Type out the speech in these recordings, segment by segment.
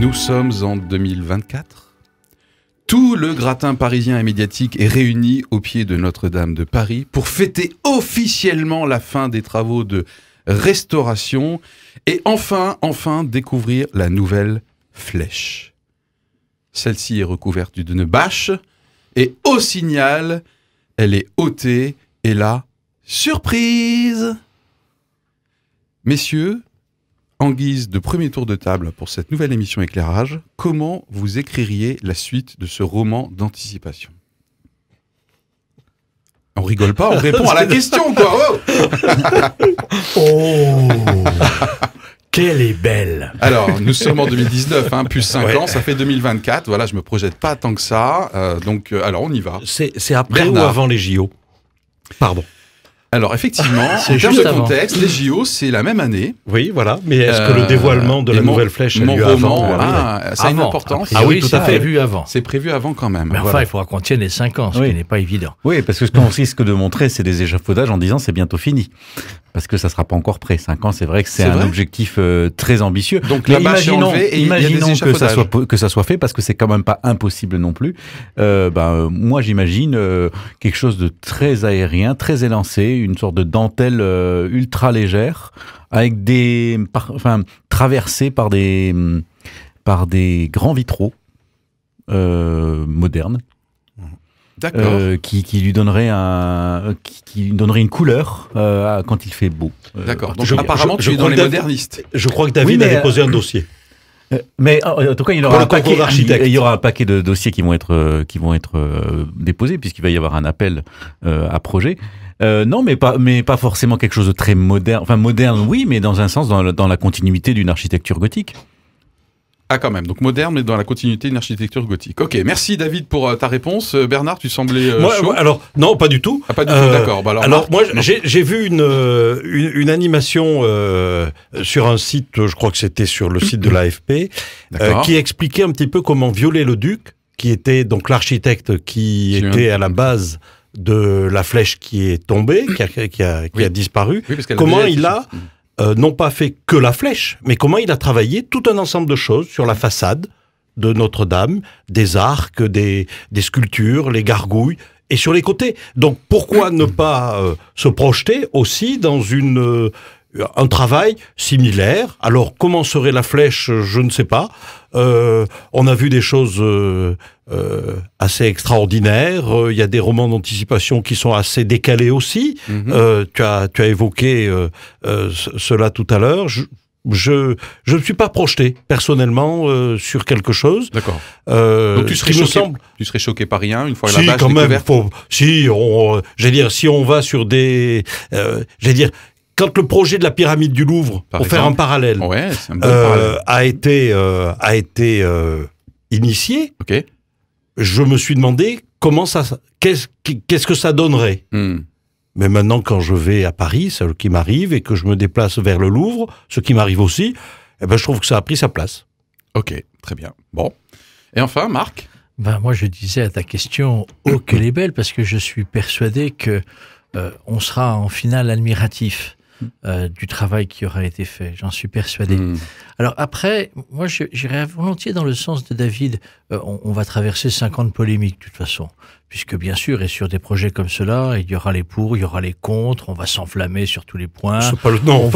Nous sommes en 2024. Tout le gratin parisien et médiatique est réuni au pied de Notre-Dame de Paris pour fêter officiellement la fin des travaux de restauration et enfin, enfin découvrir la nouvelle flèche. Celle-ci est recouverte d'une bâche et au signal, elle est ôtée et là, surprise Messieurs, en guise de premier tour de table pour cette nouvelle émission éclairage, comment vous écririez la suite de ce roman d'anticipation on rigole pas, on répond à la question, quoi. Oh, oh, Quelle est belle Alors, nous sommes en 2019, hein, plus 5 ans, ça fait 2024. Voilà, je me projette pas tant que ça. Euh, donc, euh, alors, on y va. C'est après ou avant les JO Pardon. Alors effectivement, en termes contexte, les JO c'est la même année. Oui, voilà. Mais est-ce que le euh, dévoilement de la nouvelle flèche a avant ah, ah, Ça a une ah, ah oui, tout fait. Prévu avant. C'est prévu avant quand même. Mais enfin, il faudra qu'on tienne les 5 ans, ce qui n'est pas évident. Oui, parce que ce qu'on risque de montrer, c'est des échafaudages en disant c'est bientôt fini, parce que ça sera pas encore prêt. 5 ans, c'est vrai que c'est un objectif euh, très ambitieux. Donc imaginons, que ça soit que ça soit fait, parce que c'est quand même pas impossible non plus. Euh, ben, moi, j'imagine quelque chose de très aérien, très élancé une sorte de dentelle euh, ultra légère, avec des, enfin, traversée par des, mm, par des grands vitraux euh, modernes. Euh, qui, qui, lui donnerait un, qui, lui donnerait une couleur quand il fait beau. D'accord. Donc apparemment, je, dans les modernistes. Je crois que David a déposé un dossier. Mais en tout cas, il y aura, un paquet, il y aura un paquet de dossiers qui vont être, qui vont être déposés, puisqu'il va y avoir un appel à projet. Euh, non, mais pas, mais pas forcément quelque chose de très moderne. Enfin, moderne, oui, mais dans un sens, dans, la, continuité d'une architecture gothique. Ah, quand même. Donc moderne, mais dans la continuité d'une architecture gothique. Ok, merci David pour euh, ta réponse. Euh, Bernard, tu semblais. alors, non, pas du tout. Ah, pas du tout, d'accord. Bah, alors, moi, j'ai vu une, une, animation sur un site, je crois que c'était sur le site de l'AFP, qui expliquait un petit peu comment violer le duc, qui était donc l'architecte qui était à la base de la flèche qui est tombée, qui a, disparu, comment il a mm. euh, non pas fait que la flèche, mais comment il a travaillé tout un ensemble de choses sur la façade de Notre-Dame, des arcs, des, sculptures, les gargouilles, et sur les côtés. Donc pourquoi ne pas euh, se projeter aussi dans une... Euh, un travail similaire. Alors, comment serait la flèche Je ne sais pas. on a vu des choses euh, assez extraordinaire. Euh, il y a des romans d'anticipation qui sont assez décalés aussi. Mhm. euh, tu, as, tu as évoqué euh, cela tout à l'heure. Je, je, je ne suis pas projeté personnellement sur quelque chose. D'accord. Euh, Donc tu serais choqué. Semble... Tu serais choqué par rien une fois la base quand même. si on, j'allais dire, si on va sur des, euh, dire, quand le projet de la pyramide du Louvre, pour faire un parallèle, ouais, un a été a été initié. Ok je me suis demandé comment ça, qu'est-ce quest que ça donnerait. Hmm. Mais maintenant, quand je vais à Paris, ce qui m'arrive, et que je me déplace vers le Louvre, ce qui m'arrive aussi, eh ben, je trouve que ça a pris sa place. Ok, très bien. Bon. Et enfin, Marc ben, Moi, je disais à ta question, oh, qu'elle est belle, parce que je suis persuadé que euh, on sera en finale admiratif. Euh, du travail qui aura été fait. J'en suis persuadé. Hmm. Alors après, moi, j'irai volontiers dans le sens de David. Euh, on, va traverser 50 polémiques de toute façon, puisque bien sûr, et sur des projets comme cela, il y aura les pour, il y aura les contre. On va s'enflammer sur tous les points. non,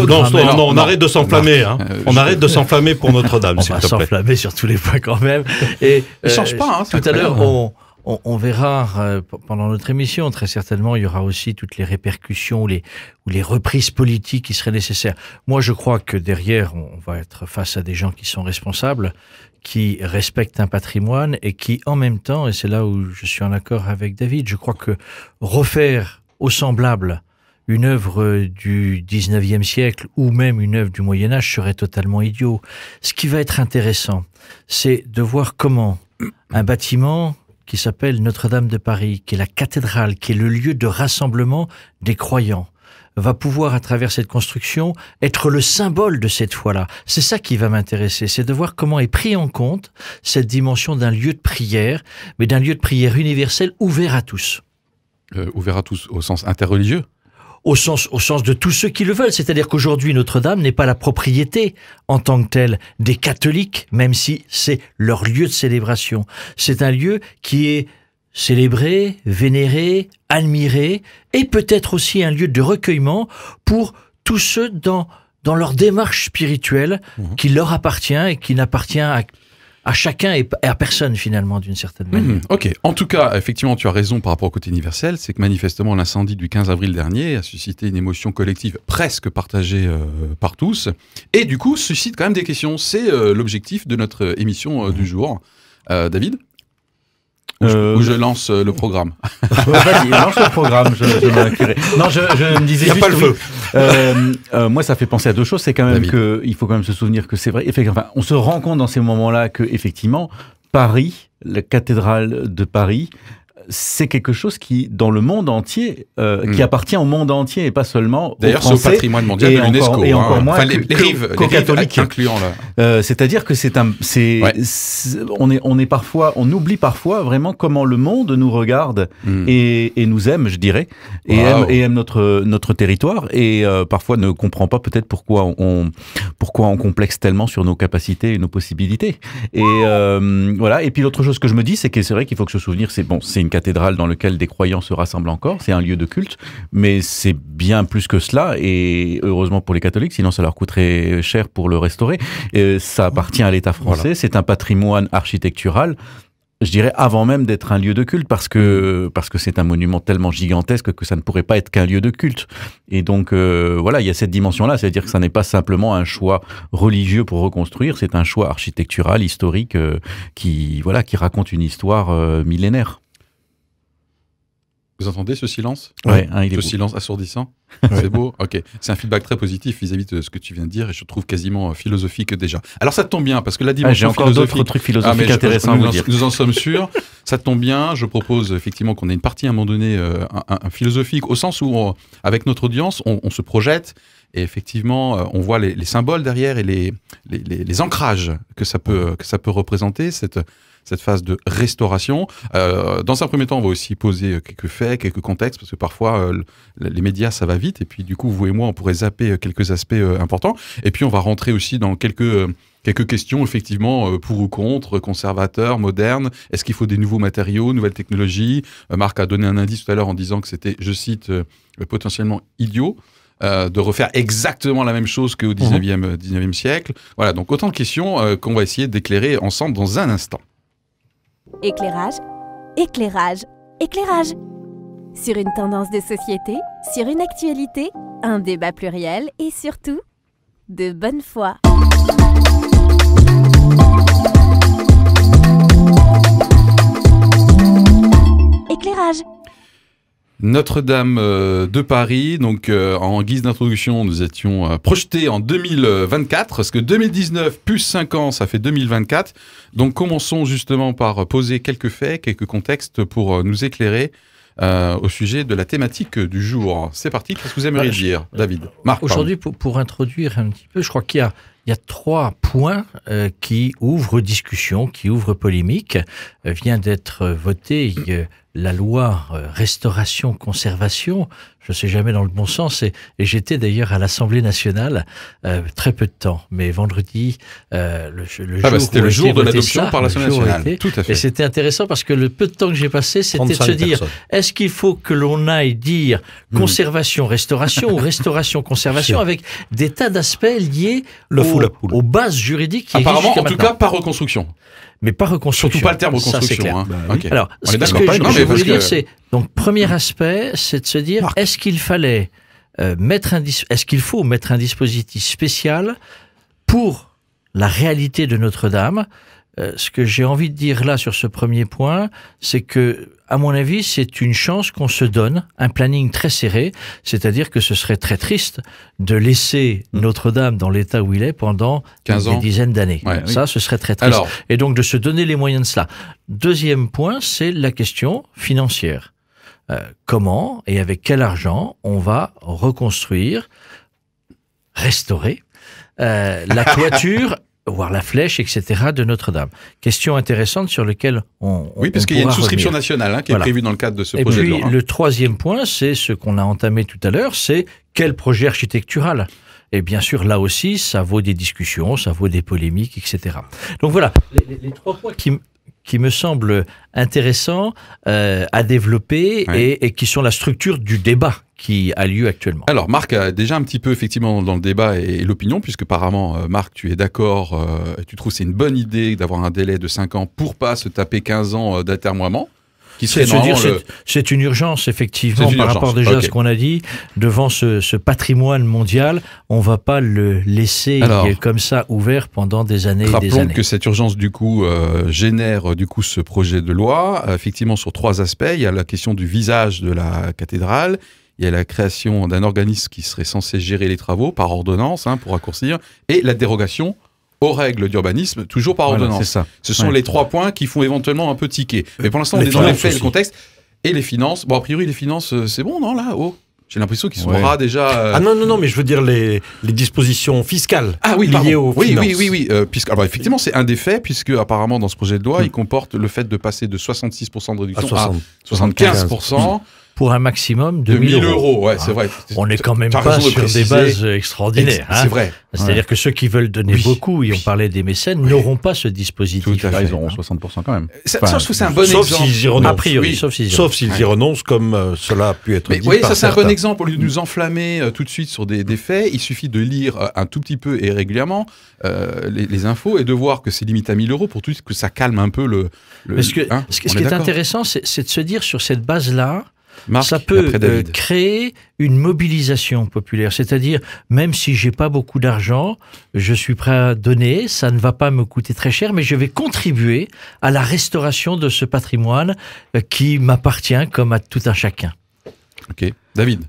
on, arrête de s'enflammer. Hein. Euh, on arrête de s'enflammer pour Notre-Dame. on va s'enflammer sur tous les points quand même. Et change pas. Hein, tout à l'heure, on on, verra euh, pendant notre émission, très certainement, il y aura aussi toutes les répercussions les, ou les reprises politiques qui seraient nécessaires. Moi, je crois que derrière, on va être face à des gens qui sont responsables, qui respectent un patrimoine et qui, en même temps, et c'est là où je suis en accord avec David, je crois que refaire au semblable une œuvre du 19e siècle ou même une œuvre du Moyen Âge serait totalement idiot. Ce qui va être intéressant, c'est de voir comment un bâtiment qui s'appelle Notre-Dame de Paris, qui est la cathédrale, qui est le lieu de rassemblement des croyants va pouvoir, à travers cette construction, être le symbole de cette foi-là. C'est ça qui va m'intéresser, c'est de voir comment est pris en compte cette dimension d'un lieu de prière, mais d'un lieu de prière universel ouvert à tous. Euh, ouvert à tous au sens interreligieux au sens, au sens de tous ceux qui le veulent. C'est-à-dire qu'aujourd'hui, Notre-Dame n'est pas la propriété en tant que telle des catholiques, même si c'est leur lieu de célébration. C'est un lieu qui est célébré, vénéré, admiré, et peut-être aussi un lieu de recueillement pour tous ceux dans dans leur démarche spirituelle mhm. qui leur appartient et qui n'appartient à à chacun et à personne finalement d'une certaine mhm. manière. ok, en tout cas, effectivement, tu as raison par rapport au côté universel, c'est que manifestement l'incendie du 15 avril dernier a suscité une émotion collective presque partagée euh, par tous, et du coup suscite quand même des questions. C'est euh, l'objectif de notre euh, émission du mhm. jour. David euh, ou je, lance euh, le programme. vas lance le programme, je, je Non, je, je, me disais. Il n'y a pas le feu. Euh, moi, ça fait penser à deux choses. C'est quand même qu'il que, il faut quand même se souvenir que c'est vrai. Enfin, on se rend compte dans ces moments-là que, effectivement, Paris, la cathédrale de Paris, c'est quelque chose qui, dans le monde entier, euh, qui hmm. appartient au monde entier et pas seulement D'ailleurs, c'est au patrimoine mondial de l'UNESCO. Et hein. encore, moins les, rives, les incluant là. Euh, c'est-à-dire que c'est un, c'est, on est, on est parfois, on oublie parfois vraiment comment le monde nous regarde hmm. et, et, nous aime, je dirais, et, aime, notre notre territoire et euh, parfois ne comprend pas peut-être pourquoi on pourquoi on complexe tellement sur nos capacités et nos possibilités. Et voilà. Et puis l'autre chose que je me dis, c'est que c'est vrai qu'il faut que se souvenir, c'est bon, c'est cathédrale dans lequel des croyants se rassemblent encore, c'est un lieu de culte, mais c'est bien plus que cela, et heureusement pour les catholiques, sinon ça leur coûterait cher pour le restaurer. Et ça appartient à l'État français, c'est un patrimoine architectural je dirais avant même d'être un lieu de culte parce que parce que c'est un monument tellement gigantesque que ça ne pourrait pas être qu'un lieu de culte et donc euh, voilà il y a cette dimension là c'est à dire que ça n'est pas simplement un choix religieux pour reconstruire c'est un choix architectural historique euh, qui voilà qui raconte une histoire euh, millénaire vous entendez ce silence ouais, hein, il est Ce silence assourdissant C'est beau Ok. C'est un feedback très positif vis-à-vis de ce que tu viens de dire et je trouve quasiment euh, philosophique déjà. Alors ça tombe bien parce que la ah, dimension J'ai encore d'autres trucs ah, philosophiques intéressants à vous nous dire. En, nous en sommes sûrs. ça tombe bien. Je propose effectivement qu'on ait une partie à un moment donné euh, un, philosophique au sens où, avec notre audience, on, se projette et effectivement, euh, on voit les, symboles derrière et les les, les, les, ancrages que ça peut, que ça peut représenter, cette, cette phase de restauration. Euh, dans un premier temps, on va aussi poser quelques faits, quelques contextes, parce que parfois euh, les médias, ça va vite, et puis du coup, vous et moi, on pourrait zapper euh, quelques aspects importants, et puis on va rentrer aussi dans quelques... Quelques questions, effectivement, pour ou contre, conservateur, moderne. Est-ce qu'il faut des nouveaux matériaux, nouvelles technologies Marc a donné un indice tout à l'heure en disant que c'était, je cite, potentiellement idiot. de refaire exactement la même chose qu'au 19e, mmh 19e siècle. Voilà, donc autant de questions qu'on va essayer d'éclairer ensemble dans un instant. Éclairage, éclairage, éclairage. Sur une tendance de société, sur une actualité, un débat pluriel et surtout, de bonne foi. Éclairage. Notre-Dame euh, de Paris, donc euh, en guise d'introduction, nous étions euh, projetés en 2024, parce que 2019 plus 5 ans, ça fait 2024. Donc commençons justement par poser quelques faits, quelques contextes pour nous éclairer au sujet de la thématique du jour. C'est parti, qu'est-ce que vous aimeriez dire, David Marc Aujourd'hui, pour, introduire un petit peu, je crois qu'il y a, il y a trois points qui ouvrent discussion, qui ouvrent polémique. vient d'être voté la loi euh, restauration conservation, je ne sais jamais dans le bon sens, et, j'étais d'ailleurs à l'Assemblée nationale euh, très peu de temps, mais vendredi, euh, le, ah jour bah, c'était le jour de l'adoption par l'Assemblée nationale, tout à fait. Et c'était intéressant parce que le peu de temps que j'ai passé, c'était de se dire, est-ce qu'il faut que l'on aille dire hmm. conservation, restauration ou restauration, conservation, avec des tas d'aspects liés aux, bases juridiques qui Apparemment, en tout cas, par reconstruction mais pas reconstruction. Surtout pas le terme reconstruction. Alors, ce que je, non, je voulais dire, c'est donc premier aspect, c'est de se dire est-ce qu'il fallait euh, mettre un est-ce qu'il faut mettre un dispositif spécial pour la réalité de Notre-Dame euh, ce que j'ai envie de dire là sur ce premier point, c'est que à mon avis, c'est une chance qu'on se donne, un planning très serré, c'est-à-dire que ce serait très triste de laisser hmm. Notre-Dame dans l'état où il est pendant des dizaines d'années. ça, ce serait très triste. Et donc de se donner les moyens de cela. Deuxième point, c'est la question financière. Euh, comment et avec quel argent on va reconstruire, restaurer euh, la toiture voir la flèche, etc., de Notre-Dame. Question intéressante sur laquelle on... Oui, parce qu'il y a une souscription nationale hein, qui est prévue dans le cadre de ce projet de loi. Hein. Le troisième point, c'est ce qu'on a entamé tout à l'heure, c'est quel projet architectural et bien sûr, là aussi, ça vaut des discussions, ça vaut des polémiques, etc. Donc voilà, les, trois points qui, qui me semblent intéressants euh, à développer et, qui sont la structure du débat qui a lieu actuellement. Alors Marc a déjà un petit peu effectivement dans le débat et, l'opinion, puisque apparemment euh, Marc tu es d'accord, euh, tu trouves c'est une bonne idée d'avoir un délai de 5 ans pour pas se taper 15 ans d'atermoiement. C'est une urgence, effectivement, par rapport déjà à ce qu'on a dit. Devant ce, patrimoine mondial, on ne va pas le laisser euh, comme ça ouvert pendant des années et des années. que cette urgence, du coup, euh, génère euh, du coup ce projet de loi, effectivement, sur trois aspects. Il y a la question du visage de la cathédrale, il y a la création d'un organisme qui serait censé gérer les travaux par ordonnance, hein, pour raccourcir, et la dérogation aux règles d'urbanisme, toujours par ordonnance. Ça. Ce sont les trois points qui font éventuellement un peu tiquer. Mais pour l'instant, on est dans les faits, le contexte. Et les finances. Bon, a priori, les finances, euh, c'est bon, non, là haut oh. J'ai l'impression qu'ils sont déjà. Euh. Ah non, non, non, mais je veux dire les, les dispositions fiscales ah, oui, liées aux oui, finances. Oui, oui, oui. Euh, puisque, alors, effectivement, c'est un des faits, puisque apparemment, dans ce projet de loi, mm. il comporte le fait de passer de 66% de réduction à, 75% pour un maximum de, 1000 euros. ouais, c'est hein. vrai. On est quand même pas sur des bases extraordinaires. C'est hein. vrai. C'est-à-dire que ceux qui veulent donner beaucoup, et on parlait des mécènes, n'auront pas ce dispositif. Ils auront 60% hein. quand même. c'est un bon sauf exemple. S'ils y renoncent. Sauf s'ils y, renoncent, comme cela a pu être dit. Oui, ça c'est un bon exemple. Au lieu de nous enflammer euh, tout de suite sur des, faits, il suffit de lire euh, un tout petit peu et régulièrement euh, les, infos et de voir que c'est limite à 1000 euros pour tout que ça calme un peu le. ce qui est intéressant, c'est de se dire sur cette base-là, ça peut euh, créer une mobilisation populaire. C'est-à-dire, même si j'ai pas beaucoup d'argent, je suis prêt à donner, ça ne va pas me coûter très cher, mais je vais contribuer à la restauration de ce patrimoine euh, qui m'appartient comme à tout un chacun. Ok. David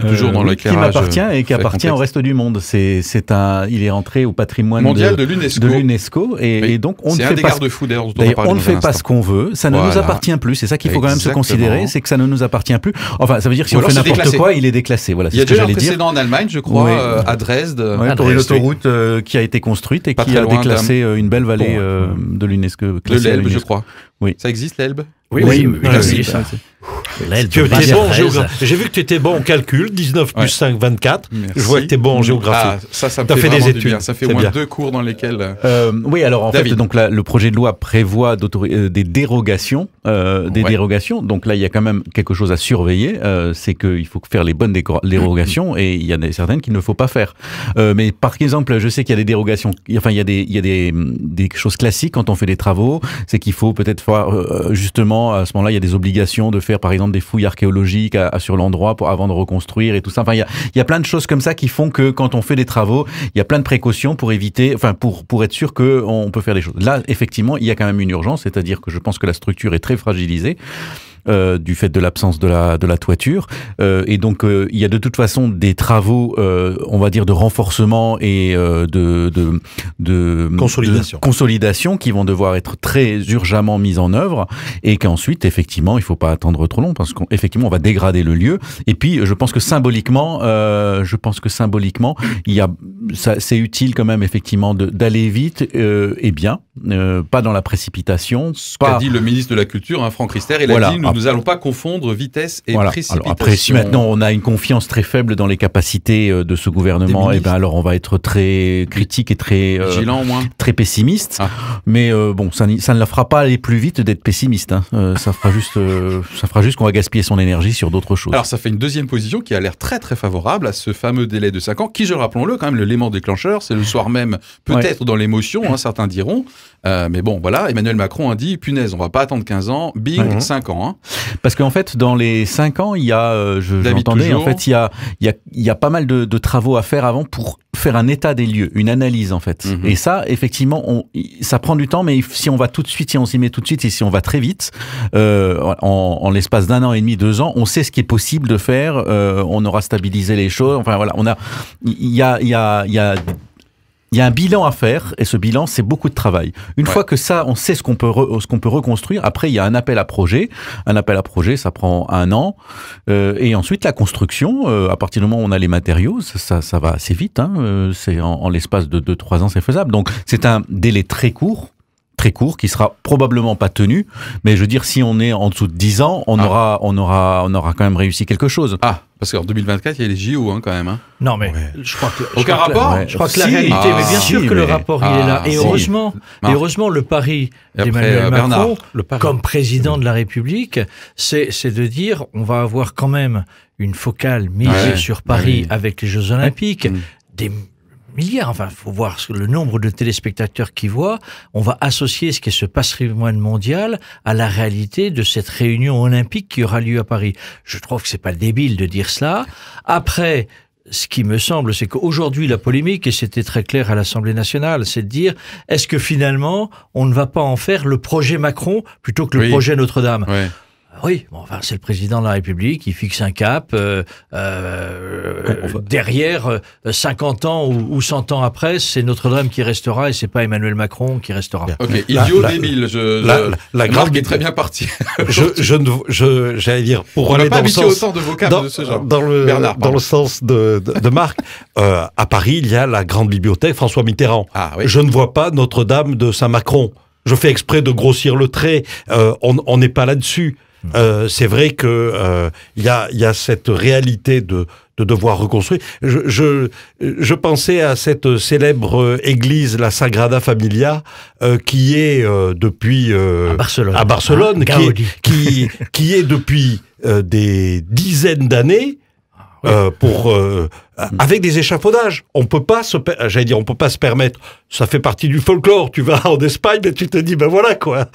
Toujours dans le Qui m'appartient et qui appartient au reste du monde. C'est un, il est rentré au patrimoine mondial de, l'UNESCO. Et, et, donc, on ne fait pas. On ne fait pas ce qu'on veut. Ça ne nous appartient plus. C'est ça qu'il faut quand même se considérer, c'est que ça ne nous appartient plus. Enfin, ça veut dire que si on fait n'importe quoi, il est déclassé. Voilà. Il y a déjà un précédent en Allemagne, je crois, à Dresde. pour une autoroute qui a été construite et qui a déclassé une belle vallée de l'UNESCO. l'Elbe, je crois. Oui. Ça existe l'Elbe. Oui, oui, oui, oui, oui j'ai vu que tu étais bon en calcul, 19 plus 5, 24. Je vois que tu es bon en mm. géographie. Ah, fait, des études. Ça fait moins deux cours dans lesquels. Euh, euh oui, alors en fait, donc, là, le projet de loi prévoit euh, des dérogations. Euh, des dérogations. Donc là, il y a quand même quelque chose à surveiller. Euh, c'est qu'il faut faire les bonnes mm. dérogations et il y en a certaines qu'il ne faut pas faire. mais par exemple, je sais qu'il y a des dérogations. Enfin, il y a des, il y a des, mm, des choses classiques quand on fait des travaux. C'est qu'il faut peut-être faire, justement, à ce moment-là, il y a des obligations de faire par exemple des fouilles archéologiques sur l'endroit pour avant de reconstruire et tout ça. Enfin, il y a, y a, plein de choses comme ça qui font que quand on fait des travaux, il y a plein de précautions pour éviter, enfin pour pour être sûr que on peut faire les choses. Là, effectivement, il y a quand même une urgence, c'est-à-dire que je pense que la structure est très fragilisée. Euh, du fait de l'absence de la, de la toiture. Euh, et donc, euh, il y a de toute façon des travaux, euh, on va dire, de renforcement et de, de, de, consolidation. consolidation. qui vont devoir être très urgemment mis en œuvre et qu'ensuite, effectivement, il ne faut pas attendre trop long parce qu'effectivement, on va dégrader le lieu. Et puis, je pense que symboliquement, je pense que symboliquement, il y a, c'est utile quand même, effectivement, d'aller vite et bien, pas dans la précipitation. Ce qu'a dit le ministre de la Culture, hein, Franck Rister, il voilà. a dit nous n'allons pas confondre vitesse et voilà. précipitation. après, si maintenant on a une confiance très faible dans les capacités euh, de ce gouvernement, et eh ben alors on va être très critique et très euh, très pessimiste. Ah. Mais euh, bon, ça, ça, ne la fera pas aller plus vite d'être pessimiste. Hein. ça fera juste, ça fera juste qu'on va gaspiller son énergie sur d'autres choses. Alors ça fait une deuxième position qui a l'air très très favorable à ce fameux délai de 5 ans, qui, je rappelons-le, quand même l'élément déclencheur, c'est le soir même, peut-être dans l'émotion, hein, certains diront. mais bon, voilà, Emmanuel Macron a dit, punaise, on va pas attendre 15 ans, bing, cinq 5 ans. Hein. Parce qu'en fait, dans les 5 ans, il y a, euh, en fait, il y a, il y a, il y a pas mal de, de, travaux à faire avant pour faire un état des lieux, une analyse en fait. Mhm. Et ça, effectivement, on, ça prend du temps, mais si on va tout de suite, si on s'y met tout de suite, et si on va très vite, euh, en, en l'espace d'un an et demi, deux ans, on sait ce qui est possible de faire. Euh, on aura stabilisé les choses. Enfin voilà, on a, il y a, il y a, il y a il y a un bilan à faire et ce bilan, c'est beaucoup de travail. Une fois que ça, on sait ce qu'on peut, ce qu'on peut reconstruire, après, il y a un appel à projet. Un appel à projet, ça prend un an. Euh, et ensuite, la construction, euh, à partir du moment où on a les matériaux, ça, ça, va assez vite. Hein. Euh, c'est en, en l'espace de 2-3 ans, c'est faisable. Donc, c'est un délai très court très court qui sera probablement pas tenu. Mais je veux dire, si on est en dessous de 10 ans, on, ah. aura, on, aura, on aura quand même réussi quelque chose. Ah, parce qu'en 2024, il y a les JO hein, quand même. Hein. Non, mais je crois que. Aucun rapport Je crois que la réalité, mais bien ah, sûr que le rapport, il est ah, là. Et heureusement, heureusement, le pari d'Emmanuel euh, Macron, le comme président de la République, c'est de dire on va avoir quand même une focale mise sur Paris avec les Jeux Olympiques, mm. des milliards. Enfin, faut voir le nombre de téléspectateurs qui voient. On va associer ce qui est ce patrimoine mondial à la réalité de cette réunion olympique qui aura lieu à Paris. Je trouve que c'est pas débile de dire cela. Après, ce qui me semble, c'est qu'aujourd'hui, la polémique, et c'était très clair à l'Assemblée nationale, c'est de dire, est-ce que finalement, on ne va pas en faire le projet Macron plutôt que le projet Notre-Dame? Ah oui, bon, enfin, c'est le président de la République, il fixe un cap. Euh, euh Derrière, 50 euh, ans ou, 100 ans après, c'est Notre-Dame qui restera et c'est pas Emmanuel Macron qui restera. Ok, la, idiot débile. Je, la, est très bien partie. je, je, je j'allais dire, pour On aller pas dans le sens... autant de vos de ce genre. Dans Bernard, dans le sens de, de, Marc, euh, à Paris, il y a la grande bibliothèque François Mitterrand. Ah, oui. Je ne vois pas Notre-Dame de Saint-Macron. Je fais exprès de grossir le trait. Euh, on n'est pas là-dessus. Euh, c'est vrai que euh, y, a, y a cette réalité de, de devoir reconstruire. Je, je, je, pensais à cette célèbre église, la Sagrada Familia, euh, qui est euh, depuis à Barcelone, hein, qui, qui, qui, est depuis des dizaines d'années euh, pour euh, avec des échafaudages. On peut pas se, j'allais dire, on peut pas se permettre. Ça fait partie du folklore. Tu vas en Espagne, mais tu te dis, ben voilà quoi.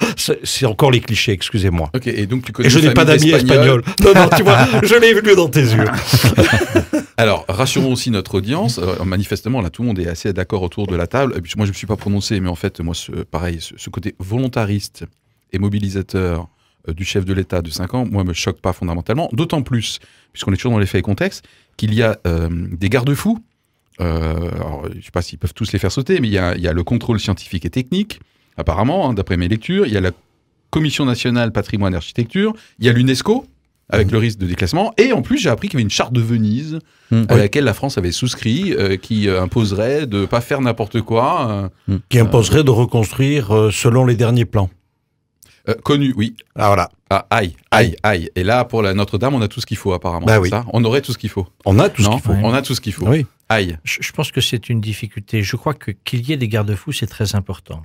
C'est encore les clichés. Excusez-moi. Ok. Et donc tu connais. je n'ai pas d'amis espagnols. non, non. Tu vois, je l'ai vu dans tes yeux. Alors, rassurons aussi notre audience. Euh, manifestement, là, tout le monde est assez d'accord autour de la table. puis, moi, je ne me suis pas prononcé, mais en fait, moi, ce, pareil, ce côté volontariste et mobilisateur euh, du chef de l'État de 5 ans, moi, me choque pas fondamentalement. D'autant plus, puisqu'on est toujours dans les faits et contextes, qu'il y a euh, des garde-fous. Euh, je ne sais pas s'ils peuvent tous les faire sauter, mais il y, a, le contrôle scientifique et technique, apparemment, hein, d'après mes lectures. Il y a la Commission nationale patrimoine et architecture. Il y a l'UNESCO, avec mmh. le risque de déclassement. Et en plus, j'ai appris qu'il y avait une charte de Venise mmh. à laquelle la France avait souscrit, qui imposerait de ne pas faire n'importe quoi. Mmh. qui imposerait de reconstruire selon les derniers plans. Euh, connu, oui. Ah là. Ah, aïe, aïe, aïe. Et là, pour la Notre-Dame, on a tout ce qu'il faut apparemment. Bah on aurait tout ce qu'il faut. On a tout ce qu'il faut. On a tout ce qu'il faut. Bah oui. Aïe. Je, pense que c'est une difficulté. Je crois que qu'il y ait des garde-fous, c'est très important.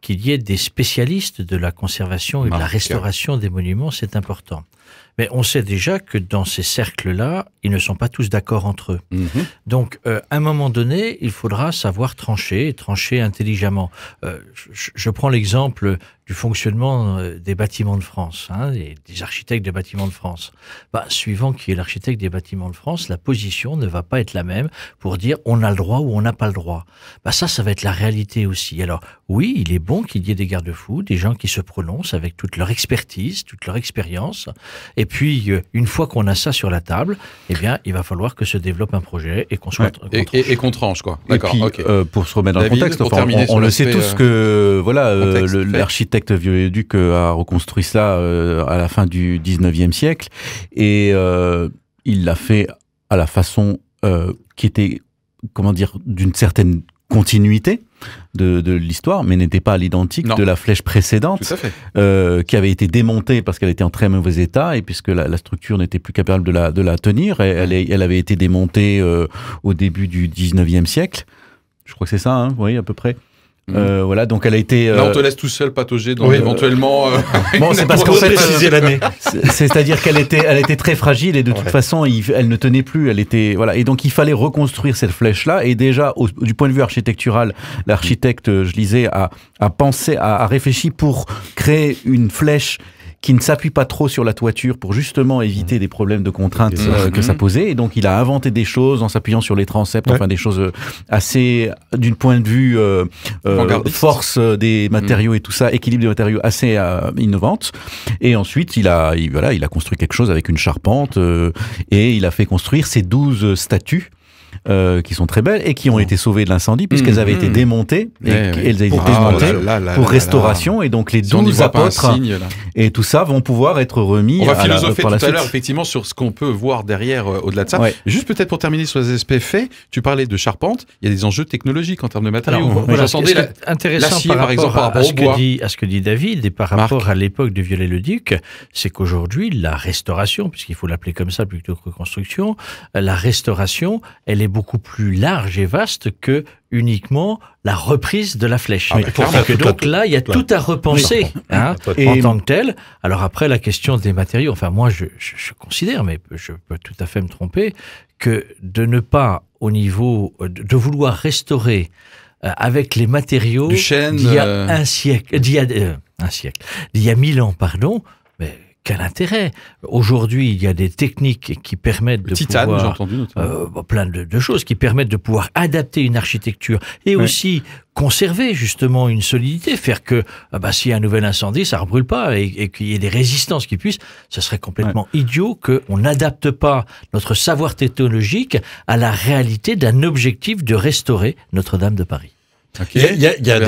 Qu'il y ait des spécialistes de la conservation et de la restauration des monuments, c'est important. Mais on sait déjà que dans ces cercles-là, ils ne sont pas tous d'accord entre eux. Mhm. Donc, euh, à un moment donné, il faudra savoir trancher, trancher intelligemment. Euh, je, prends l'exemple du fonctionnement euh, des bâtiments de France, hein, des, architectes des bâtiments de France. Bah, suivant qui est l'architecte des bâtiments de France, la position ne va pas être la même pour dire on a le droit ou on n'a pas le droit. Bah, ça, ça va être la réalité aussi. Alors, oui, il est bon qu'il y ait des garde-fous, des gens qui se prononcent avec toute leur expertise, toute leur expérience, et puis, euh, une fois qu'on a ça sur la table, eh bien, il va falloir que se développe un projet et qu'on soit et, et, qu'on tranche quoi. Et euh, pour se remettre dans le contexte, on, le sait tous euh, que voilà, l'architecte Viollet-Duc a reconstruit ça à la fin du 19e siècle et il l'a fait à la façon qui était comment dire d'une certaine continuité de, l'histoire, mais n'était pas l'identique de la flèche précédente, euh, qui avait été démontée parce qu'elle était en très mauvais état, et puisque la, structure n'était plus capable de la, de la tenir, elle, elle, elle avait été démontée euh, au début du 19e siècle. Je crois que c'est ça, vous hein, voyez, à peu près. Euh, mhm. voilà, donc elle a été. Là, on euh, te laisse tout seul patauger, donc éventuellement. Euh, bon, c'est parce qu'en fait, l'année. C'est-à-dire qu'elle était, elle était très fragile et de toute façon, elle ne tenait plus. Elle était voilà, et donc il fallait reconstruire cette flèche-là. Et déjà, du point de vue architectural, l'architecte, euh, je lisais, a, a pensé, a, a réfléchi pour créer une flèche qui ne s'appuie pas trop sur la toiture pour justement éviter mmh. des problèmes de contraintes euh, que ça mmh. posait. Et donc, il a inventé des choses en s'appuyant sur les transepts, enfin des choses euh, assez, euh, d'une point de vue force des mmh. matériaux et tout ça, équilibre des matériaux assez innovante. Et ensuite, il a, voilà, il a construit quelque chose avec une charpente et il a fait construire ces douze statues euh, qui sont très belles et qui ont oh. été sauvées de l'incendie puisqu'elles mmh. avaient été démontées pour restauration et donc les douze apôtres et tout ça vont pouvoir être remis on va philosopher tout à l'heure effectivement sur ce qu'on peut voir derrière euh, au-delà de ça juste peut-être pour terminer sur les aspects faits tu parlais de charpente il y a des enjeux technologiques en termes de matériaux Alors, intéressant par, exemple par rapport à, ce que dit, à, ce que dit, David et par rapport à l'époque de Viollet-le-Duc c'est qu'aujourd'hui la restauration puisqu'il faut l'appeler comme ça plutôt que construction la restauration elle est beaucoup plus large et vaste que uniquement la reprise de la flèche. Ah, donc là, il y a tout à repenser hein, en tant que tel. Alors après, la question des matériaux, enfin moi, je, considère, mais je peux tout à fait me tromper, que de ne pas, au niveau, de vouloir restaurer euh, avec les matériaux d'il y a euh, un siècle, d'il y a euh, un siècle, d'il y a mille ans, pardon, mais quel intérêt Aujourd'hui, il y a des techniques qui permettent de pouvoir, euh, bah, plein de, choses qui permettent de pouvoir adapter une architecture et aussi conserver justement une solidité, faire que ah bah, s'il y a un nouvel incendie, ça ne brûle pas et, qu'il y ait des résistances qui puissent. Ce serait complètement idiot qu'on n'adapte pas notre savoir technologique à la réalité d'un objectif de restaurer Notre-Dame de Paris. Il, y a,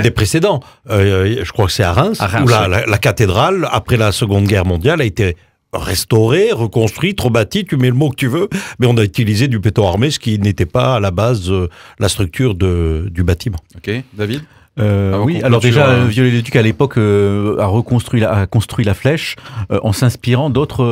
des, précédents. Euh, je crois que c'est à, Reims, où la, cathédrale, après la Seconde Guerre mondiale, a été restaurée, reconstruite, rebâtie, tu mets le mot que tu veux, mais on a utilisé du béton armé, ce qui n'était pas à la base euh, la structure du bâtiment. Ok, David euh, oui, alors déjà, euh, Viollet-le-Duc à l'époque euh, a reconstruit, la, a construit la flèche euh, en s'inspirant d'autres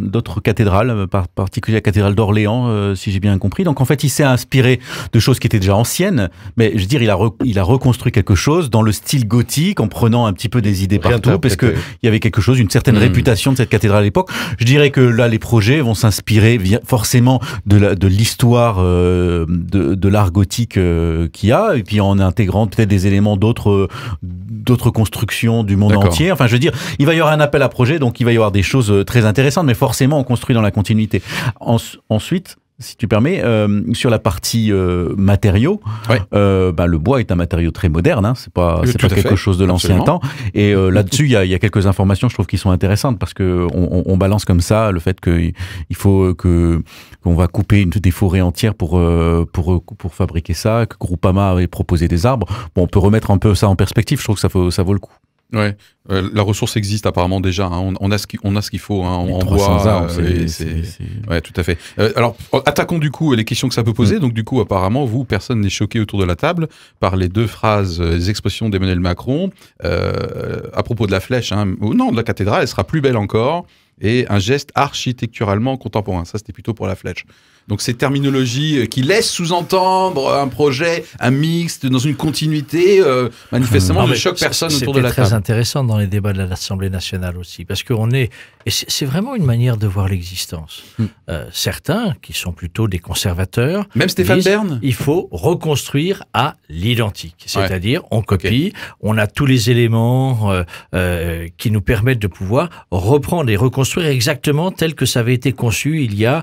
d'autres cathédrales, par particulièrement la cathédrale d'Orléans, si j'ai bien compris. Donc en fait, il s'est inspiré de choses qui étaient déjà anciennes, mais je veux dire, il a, il a reconstruit quelque chose dans le style gothique en prenant un petit peu des idées partout, parce qu'il y avait quelque chose, une certaine hmm. réputation de cette cathédrale à l'époque. Je dirais que là, les projets vont s'inspirer forcément de l'histoire de l'art de, de gothique qu'il y a, et puis en intégrant peut-être des éléments d'autres d'autres constructions du monde entier. Enfin, je veux dire, il va y avoir un appel à projet, donc il va y avoir des choses euh, très intéressantes, mais forcément, on construit dans la continuité. ensuite, si tu permets, euh, sur la partie euh, matériaux, euh, bah, le bois est un matériau très moderne, hein, c'est pas, c'est pas quelque chose de l'ancien temps. Et là-dessus, il y, a quelques informations, je trouve, qui sont intéressantes parce que on, balance comme ça le fait il faut que qu'on va couper une, des forêts entières pour, pour, pour fabriquer ça, que Groupama avait proposé des arbres. Bon, on peut remettre un peu ça en perspective, je trouve que ça, ça vaut le coup. Ouais, euh, la ressource existe apparemment déjà. Hein. On, on, a ce qu'il faut hein. en bois. Euh, ouais, tout à fait. Euh, alors, euh, attaquons du coup les questions que ça peut poser. Mm. Donc, du coup, apparemment, vous, personne n'est choqué autour de la table par les deux phrases, les expressions d'Emmanuel Macron à propos de la flèche. Hein. Non, de la cathédrale, elle sera plus belle encore. Et un geste architecturalement contemporain. Ça, c'était plutôt pour la flèche. Donc ces terminologies euh, qui laissent sous-entendre un projet, un mixte, dans une continuité, euh, manifestement, ne choque personne autour de la table. c'est très intéressant dans les débats de l'Assemblée nationale aussi, parce qu'on est... C'est vraiment une manière de voir l'existence. Hmm. Euh, certains, qui sont plutôt des conservateurs... Même Stéphane Bern Il faut reconstruire à l'identique. C'est-à-dire, on copie, on a tous les éléments qui nous permettent de pouvoir reprendre et reconstruire exactement tel que ça avait été conçu il y a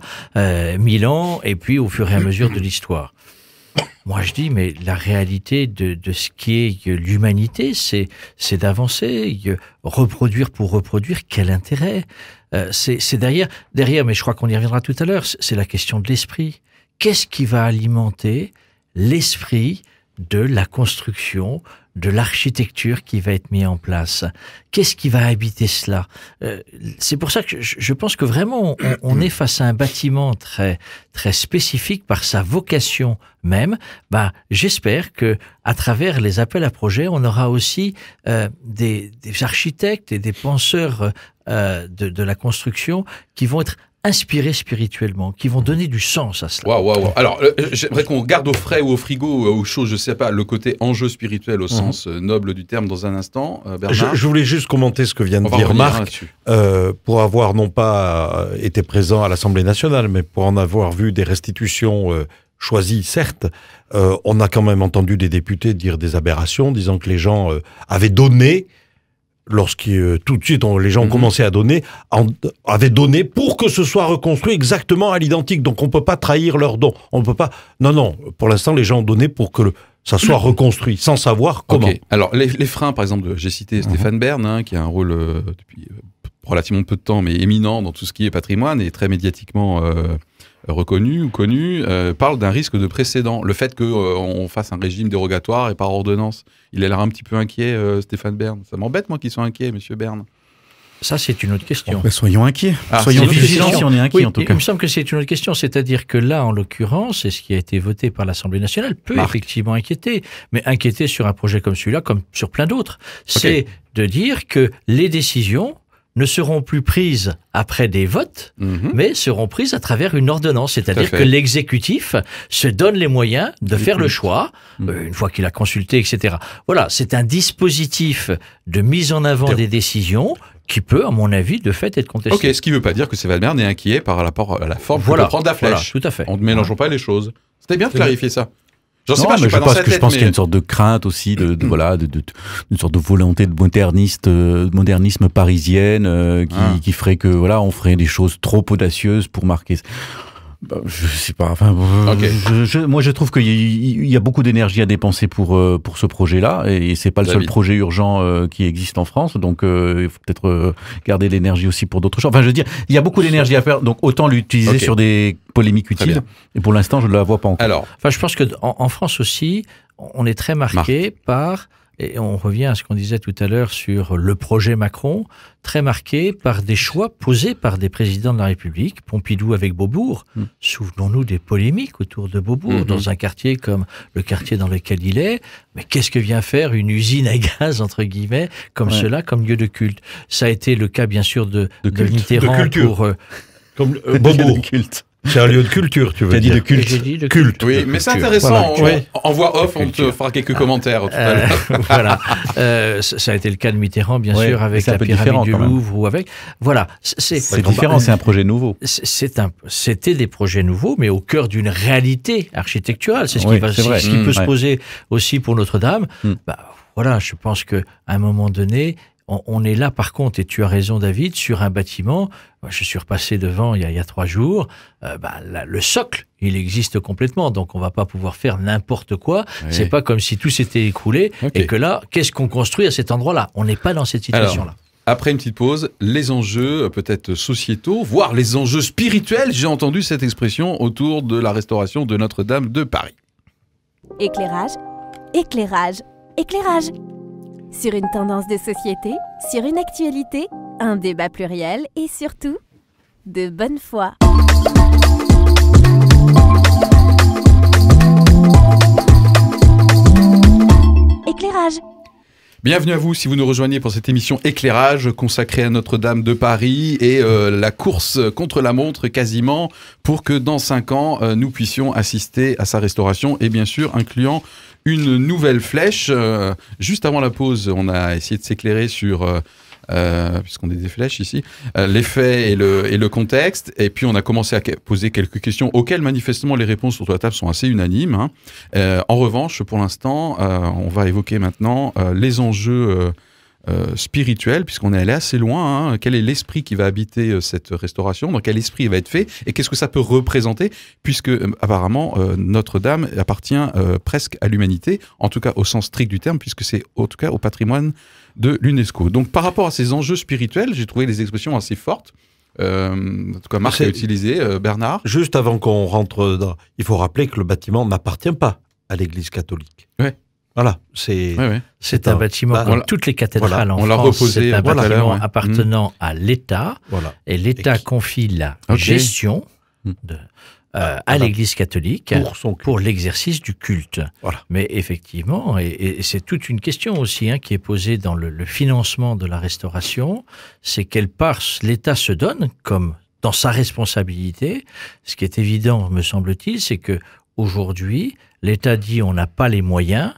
mille ans et puis au fur et à mesure de l'histoire. Moi, je dis, mais la réalité de, ce qui est l'humanité, c'est c'est d'avancer, reproduire pour reproduire. Quel intérêt euh, C'est derrière, derrière, mais je crois qu'on y reviendra tout à l'heure. C'est la question de l'esprit. Qu'est-ce qui va alimenter l'esprit de la construction de l'architecture qui va être mise en place. Qu'est-ce qui va habiter cela euh, C'est pour ça que je, pense que vraiment on, est face à un bâtiment très très spécifique par sa vocation même. Ben, j'espère que à travers les appels à projets, on aura aussi euh, des, des, architectes et des penseurs euh, de la construction qui vont être inspirés spirituellement, qui vont donner du sens à cela. Waouh, waouh, Alors, euh, euh, j'aimerais qu'on garde au frais ou au frigo, ou au chaud, je sais pas, le côté enjeu spirituel au mhm. sens euh, noble du terme dans un instant. Bernard. Je, voulais juste commenter ce que vient de dire Marc, hein, pour avoir non pas été présent à l'Assemblée nationale, mais pour en avoir vu des restitutions choisies, certes, on a quand même entendu des députés dire des aberrations, disant que les gens avaient donné Lorsque euh, tout de suite les gens ont mhm. commencé à donner, avaient donné pour que ce soit reconstruit exactement à l'identique. Donc on ne peut pas trahir leur don. On peut pas. Non, non. Pour l'instant, les gens ont donné pour que ça soit mhm. reconstruit, sans savoir comment. Alors les, freins, par exemple, j'ai cité mhm. Stéphane Bern, hein, qui a un rôle euh, depuis euh, relativement peu de temps, mais éminent dans tout ce qui est patrimoine et très médiatiquement reconnu ou connu, euh, parle d'un risque de précédent. Le fait qu'on euh, fasse un régime dérogatoire et par ordonnance. Il a l'air un petit peu inquiet, euh, Stéphane Bern. Ça m'embête, moi, qu'ils soient inquiets, monsieur Bern. Ça, c'est une autre question. Ben, soyons inquiets. Ah, soyons vigilants si on est inquiets, en tout cas. Il me semble que c'est une autre question. C'est-à-dire que là, en l'occurrence, et ce qui a été voté par l'Assemblée nationale peut effectivement inquiéter, mais inquiéter sur un projet comme celui-là, comme sur plein d'autres. C'est de dire que les décisions ne seront plus prises après des votes, mhm. mais seront prises à travers une ordonnance. C'est-à-dire que l'exécutif se donne les moyens de faire le choix, mhm. euh, une fois qu'il a consulté, etc. Voilà, c'est un dispositif de mise en avant des décisions qui peut, à mon avis, de fait, être contesté. Ok, ce qui ne veut pas dire que Sévalmer n'est inquiet par rapport à la forme de prendre la flèche. Voilà, tout à fait. On ne mélangeons pas les choses. C'était bien de clarifier ça je, pense que qu'il y a une sorte de crainte aussi, de, voilà, une sorte de volonté de moderniste, euh, modernisme parisienne euh, qui, ah. qui ferait que voilà, on ferait des choses trop audacieuses pour marquer. Bah, je sais pas. Enfin, je, moi, je trouve qu'il y, a beaucoup d'énergie à dépenser pour euh, pour ce projet-là, et, c'est pas le seul projet urgent euh, qui existe en France. Donc, euh, il faut peut-être garder l'énergie aussi pour d'autres choses. Enfin, je veux dire, il y a beaucoup d'énergie à faire, donc autant l'utiliser sur des polémiques utiles. Et pour l'instant, je ne la vois pas encore. Alors, enfin, je pense que en, France aussi, on est très marqué par et on revient à ce qu'on disait tout à l'heure sur le projet Macron, très marqué par des choix posés par des présidents de la République, Pompidou avec Beaubourg. Hmm. Souvenons-nous des polémiques autour de Beaubourg, hmm, hmm. dans un quartier comme le quartier dans lequel il est. Mais qu'est-ce que vient faire une usine à gaz, entre guillemets, comme cela, comme lieu de culte Ça a été le cas, bien sûr, de, de, de pour... Beaubourg. C'est un lieu de culture, tu veux dire. dit de culte. Oui, mais c'est intéressant. en voix off, on te fera quelques ah. commentaires tout à euh, l'heure. voilà. Euh, ça a été le cas de Mitterrand, bien sûr, avec la pyramide du Louvre avec. Voilà. C'est différent, c'est un projet nouveau. C'était des projets nouveaux, mais au cœur d'une réalité architecturale. C'est ce, qui, mmh, peut se poser aussi pour Notre-Dame. Mmh. Bah, voilà, je pense que à un moment donné, on, est là par contre, et tu as raison David, sur un bâtiment, je suis repassé devant il y a, trois jours, euh, bah, le socle, il existe complètement, donc on va pas pouvoir faire n'importe quoi. C'est pas comme si tout s'était écroulé et que là, qu'est-ce qu'on construit à cet endroit-là On n'est pas dans cette situation-là. Après une petite pause, les enjeux euh, peut-être sociétaux, voire les enjeux spirituels, j'ai entendu cette expression autour de la restauration de Notre-Dame de Paris. Éclairage, éclairage, éclairage. Sur une tendance de société, sur une actualité, un débat pluriel et surtout, de bonne foi. Éclairage. Bienvenue à vous si vous nous rejoignez pour cette émission éclairage consacrée à Notre-Dame de Paris et euh, la course contre la montre quasiment pour que dans 5 ans euh, nous puissions assister à sa restauration et bien sûr incluant une nouvelle flèche. Euh, juste avant la pause, on a essayé de s'éclairer sur... Euh, euh, puisqu'on est des flèches ici, les l'effet et le, et le contexte. Et puis, on a commencé à poser quelques questions auxquelles, manifestement, les réponses sur la table sont assez unanimes. Hein. en revanche, pour l'instant, on va évoquer maintenant les enjeux euh, spirituel, puisqu'on est allé assez loin. Hein. Quel est l'esprit qui va habiter euh, cette restauration Dans quel esprit il va être fait Et qu'est-ce que ça peut représenter Puisque euh, apparemment Notre-Dame appartient presque à l'humanité, en tout cas au sens strict du terme, puisque c'est en tout cas au patrimoine de l'UNESCO. Donc par rapport à ces enjeux spirituels, j'ai trouvé des expressions assez fortes. en tout cas, Marc a utilisé, Bernard. Juste avant qu'on rentre Il faut rappeler que le bâtiment n'appartient pas à l'Église catholique. Ouais. Voilà, c'est c'est un, bâtiment bah, comme toutes les cathédrales en on France. C'est un bâtiment appartenant hmm. à l'État et l'État confie la gestion hmm. euh, ah, à ah, l'Église catholique pour, pour l'exercice du culte. Mais effectivement, et, c'est toute une question aussi hein, qui est posée dans le, le financement de la restauration, c'est quelle part l'État se donne comme dans sa responsabilité. Ce qui est évident, me semble-t-il, c'est que aujourd'hui, l'État dit on n'a pas les moyens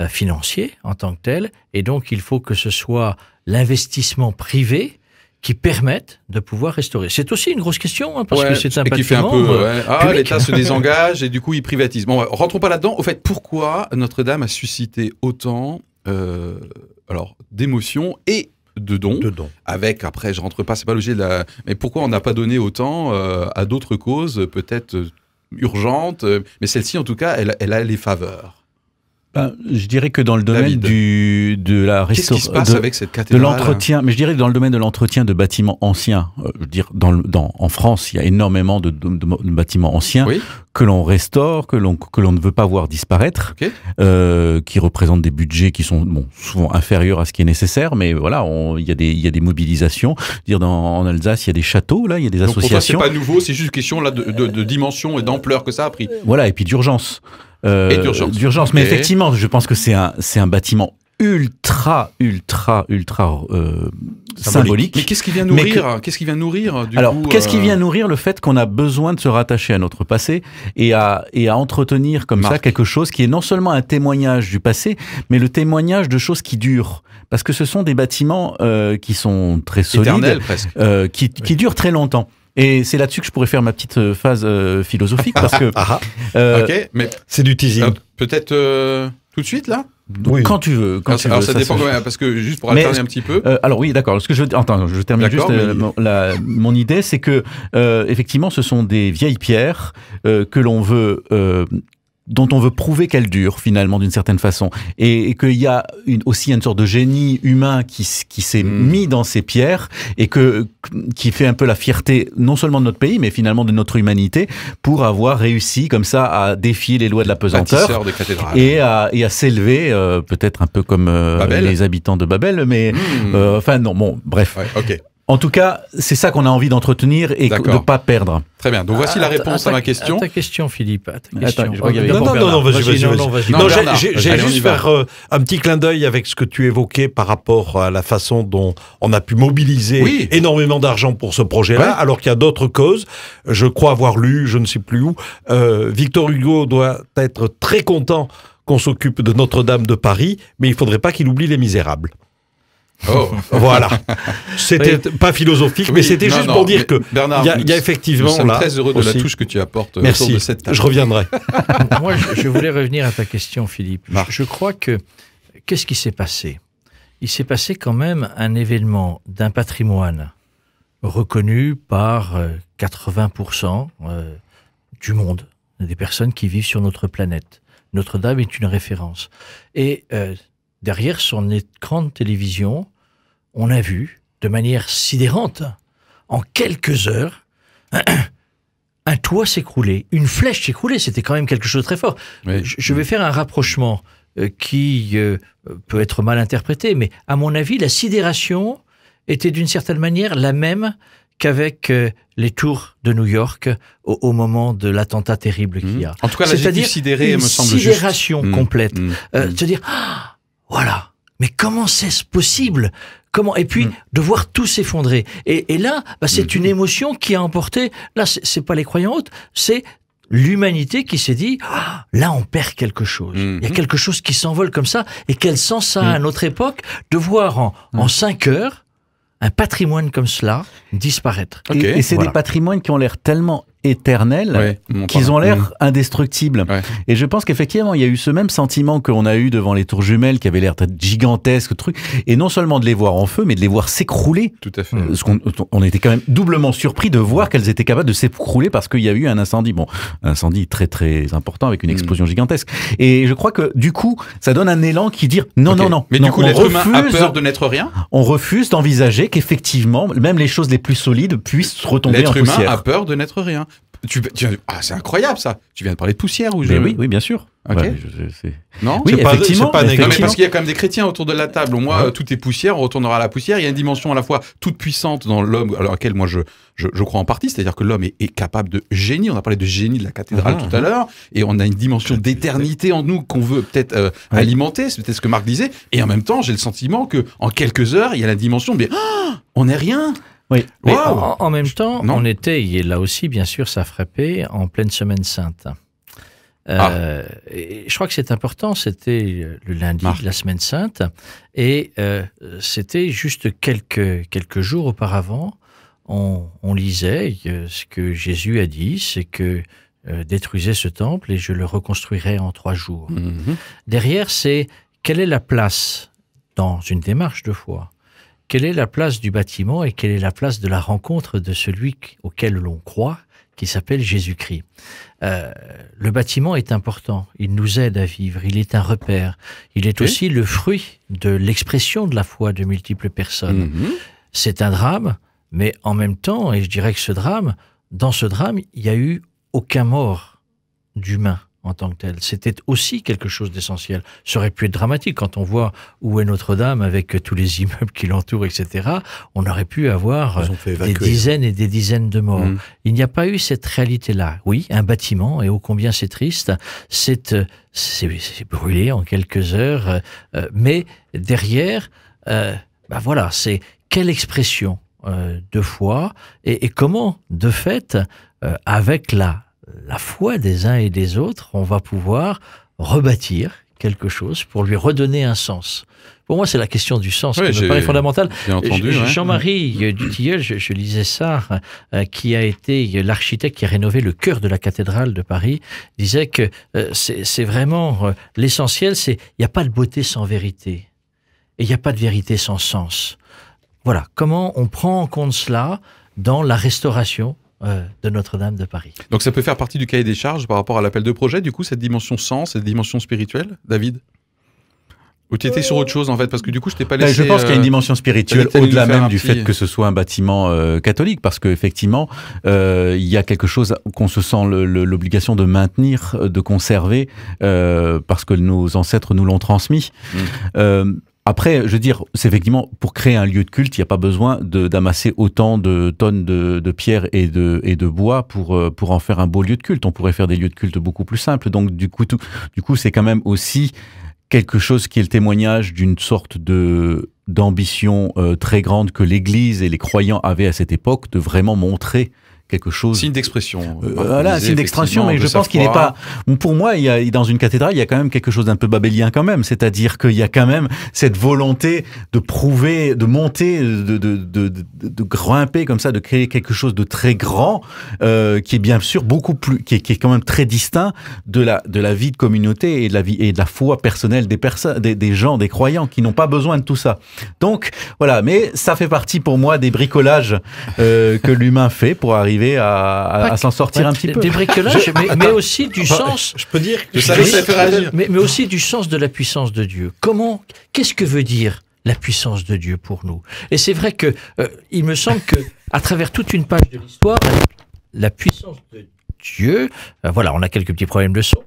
euh, financier en tant que tel. Et donc, il faut que ce soit l'investissement privé qui permette de pouvoir restaurer. C'est aussi une grosse question, hein, parce que c'est un qui fait un peu, euh, ah, l'État se désengage et du coup, il privatise. Bon, rentrons pas là-dedans. Au fait, pourquoi Notre-Dame a suscité autant euh, alors d'émotions et de dons, de dons, avec, après, je rentre pas, c'est pas l'objet Mais pourquoi on n'a pas donné autant à d'autres causes, peut-être urgentes, mais celle-ci, en tout cas, elle, elle a les faveurs ben, je dirais que dans le domaine du, de la restauration, de, l'entretien, hein mais je dirais que dans le domaine de l'entretien de bâtiments anciens, euh, je veux dire dans, dans, en France, il y a énormément de, bâtiments anciens que l'on restaure, que l'on que l'on ne veut pas voir disparaître, euh, qui représentent des budgets qui sont bon, souvent inférieurs à ce qui est nécessaire, mais voilà, il y a des il y a des mobilisations. Dire dans, en Alsace, il y a des châteaux là, il y a des Donc associations. c'est pas nouveau, c'est juste question là de, de dimension et d'ampleur que ça a pris. Voilà, et puis d'urgence. Euh, et d'urgence. Mais effectivement, je pense que c'est un, un bâtiment ultra, ultra, ultra euh, symbolique. Mais qu'est-ce qui vient nourrir Qu'est-ce qui vient nourrir Alors, qu'est-ce qui euh, vient nourrir le fait qu'on a besoin de se rattacher à notre passé et à, et à entretenir comme ça quelque chose qui est non seulement un témoignage du passé, mais le témoignage de choses qui durent. Parce que ce sont des bâtiments qui sont très solides, qui, qui, durent très longtemps. Et c'est là-dessus que je pourrais faire ma petite euh, phase euh, philosophique parce que. Ah, ah, ah. euh, ok, mais c'est du teasing. Euh, peut-être tout de suite là. oui. Quand tu veux. Quand tu veux, ça, ça, dépend quand même, parce que juste pour alterner un petit peu. alors oui, d'accord. Ce que je, attends, je termine juste. Mon, mon, idée, c'est que effectivement, ce sont des vieilles pierres que l'on veut dont on veut prouver qu'elle dure finalement d'une certaine façon et, qu'il y a aussi une sorte de génie humain qui, s'est hmm. mis dans ces pierres et que qui fait un peu la fierté non seulement de notre pays mais finalement de notre humanité pour avoir réussi comme ça à défier les lois de la pesanteur et à, s'élever euh, peut-être un peu comme euh, les habitants de Babel mais hmm. euh, enfin non bon bref ok en tout cas, c'est ça qu'on a envie d'entretenir et de ne pas perdre. Très bien. Donc voici ah, la réponse à, ma question. ta question, Philippe. À ta question. non, non, non, vas-y, juste faire euh, un petit clin d'œil avec ce que tu évoquais par rapport à la façon dont on a pu mobiliser énormément d'argent pour ce projet-là, alors qu'il y a d'autres causes. Je crois avoir lu, je ne sais plus où, euh, Victor Hugo doit être très content qu'on s'occupe de Notre-Dame de Paris, mais il ne faudrait pas qu'il oublie les misérables. Oh. voilà. C'était pas philosophique, mais c'était juste pour dire que Bernard, il y, a effectivement très heureux de la touche que tu apportes. Merci. cette table. Je reviendrai. Moi, je, voulais revenir à ta question, Philippe. Je, crois que qu'est-ce qui s'est passé Il s'est passé quand même un événement d'un patrimoine reconnu par 80% euh, euh, du monde, des personnes qui vivent sur notre planète. Notre-Dame est une référence. Et euh, derrière son écran de télévision, on a vu, de manière sidérante, en quelques heures, un toit s'écrouler, une flèche s'écrouler. C'était quand même quelque chose de très fort. Je vais faire un rapprochement euh, qui euh, peut être mal interprété, mais à mon avis, la sidération était d'une certaine manière la même qu'avec euh, les tours de New York au, moment de l'attentat terrible qu'il y a. Mmh. En tout cas, c'est-à-dire sidération mmh. complète. Mmh, Se dire, ah, voilà, mais comment c'est possible Comment Et puis mm. de voir tout s'effondrer. Et, là, bah, c'est mm. une émotion qui a emporté. Là, c'est pas les croyants hautes, c'est l'humanité qui s'est dit ah, là on perd quelque chose. Mm. Il y a quelque chose qui s'envole comme ça. Et quel sens ça a à notre époque de voir en, cinq heures un patrimoine comme cela disparaître. et, c'est des patrimoines qui ont l'air tellement éternels qu'ils ont l'air mm. indestructibles. Et je pense qu'effectivement, il y a eu ce même sentiment qu'on a eu devant les tours jumelles qui avaient l'air gigantesques, truc. Et non seulement de les voir en feu, mais de les voir s'écrouler. Tout à fait. Euh, on, était quand même doublement surpris de voir qu'elles étaient capables de s'écrouler parce qu'il y a eu un incendie. Bon, un incendie très très important avec une mm. explosion gigantesque. Et je crois que du coup, ça donne un élan qui dit non, non, non. Mais non, du coup, l'être peur de n'être rien. On refuse d'envisager qu'effectivement, même les choses les plus solides puissent retomber en poussière. L'être humain a peur de n'être rien. Tu, ah, c'est incroyable ça. Tu viens de parler de poussière ou je... oui, oui, bien sûr. non, c'est pas mais parce qu'il y a quand même des chrétiens autour de la table. Moi, euh, tout est poussière, on retournera à la poussière. Il y a une dimension à la fois toute puissante dans l'homme, à laquelle moi je, je, crois en partie, c'est-à-dire que l'homme est, capable de génie. On a parlé de génie de la cathédrale ah. tout à l'heure, et on a une dimension d'éternité en nous qu'on veut peut-être euh, alimenter. C'est peut-être ce que Marc disait. Et en même temps, j'ai le sentiment que en quelques heures, il y a la dimension, mais ah, on n'est rien. Oui. En, même temps, on était, et là aussi, bien sûr, ça frappait en pleine semaine sainte. Euh, ah. je crois que c'est important, c'était le lundi de la semaine sainte, et euh, c'était juste quelques, quelques jours auparavant, on, lisait euh, ce que Jésus a dit, c'est que détruisez ce temple et je le reconstruirai en trois jours. Mhm. Derrière, c'est quelle est la place dans une démarche de foi quelle est la place du bâtiment et quelle est la place de la rencontre de celui auquel l'on croit, qui s'appelle Jésus-Christ. Euh, le bâtiment est important, il nous aide à vivre, il est un repère, il est aussi le fruit de l'expression de la foi de multiples personnes. Mhm. C'est un drame, mais en même temps, et je dirais que ce drame, dans ce drame, il n'y a eu aucun mort d'humain en tant que tel. C'était aussi quelque chose d'essentiel. Ça aurait pu être dramatique quand on voit où est Notre-Dame avec tous les immeubles qui l'entourent, etc. On aurait pu avoir euh, des hein. dizaines et des dizaines de morts. Mmh. Il n'y a pas eu cette réalité-là. Oui, un bâtiment, et ô combien c'est triste, c'est euh, brûlé en quelques heures, euh, mais derrière, bah voilà, c'est quelle expression de foi et comment, de fait, avec la la foi des uns et des autres, on va pouvoir rebâtir quelque chose pour lui redonner un sens. Pour moi, c'est la question du sens qui me paraît fondamentale. Jean-Marie mm. Dutilleul, je, lisais ça, euh, qui a été l'architecte qui a rénové le cœur de la cathédrale de Paris, disait que euh, c'est vraiment euh, l'essentiel, c'est il n'y a pas de beauté sans vérité. Et il n'y a pas de vérité sans sens. Voilà, comment on prend en compte cela dans la restauration euh, de Notre-Dame de Paris. Donc ça peut faire partie du cahier des charges par rapport à l'appel de projet, du coup, cette dimension sens, cette dimension spirituelle, David ou tu étais sur autre chose en fait parce que du coup je t'ai pas ben, laissé. je pense qu'il y a une euh, dimension spirituelle au-delà même du fait que ce soit un bâtiment euh, catholique parce que effectivement il y a quelque chose qu'on se sent l'obligation de maintenir, de conserver parce que nos ancêtres nous l'ont transmis. Mm. Après, je veux dire, c'est effectivement pour créer un lieu de culte, il n'y a pas besoin d'amasser autant de tonnes de, de pierres et de, bois euh, pour, en faire un beau lieu de culte. On pourrait faire des lieux de culte beaucoup plus simples. Donc, du coup, tout, du coup, c'est quand même aussi quelque chose qui est le témoignage d'une sorte d'ambition euh, très grande que l'Église et les croyants avaient à cette époque de vraiment montrer quelque chose. Signe d'expression. Euh, voilà, voilà, signe d'expression, mais je pense qu'il n'est pas. Pour moi, il dans une cathédrale, il y a quand même quelque chose d'un peu babélien quand même. C'est-à-dire qu'il y a quand même cette volonté de prouver, de monter, de, de, grimper comme ça, de créer quelque chose de très grand, euh, qui est bien sûr beaucoup plus, qui est, quand même très distinct de la, de la vie de communauté et de la vie et de la foi personnelle des des, gens, des croyants qui n'ont pas besoin de tout ça. Donc voilà, mais ça fait partie pour moi des bricolages euh, que l'humain fait pour arriver à, s'en sortir un petit peu. Des bricolages, mais, ah, ah. aussi du bah, sens. Je peux dire. que réagir. Mais, mais aussi du sens de la puissance de Dieu. Comment Qu'est-ce que veut dire la puissance de Dieu pour nous Et c'est vrai que euh, il me semble que à travers toute une page de l'histoire, la puissance de Dieu, euh, voilà, on a quelques petits problèmes de son.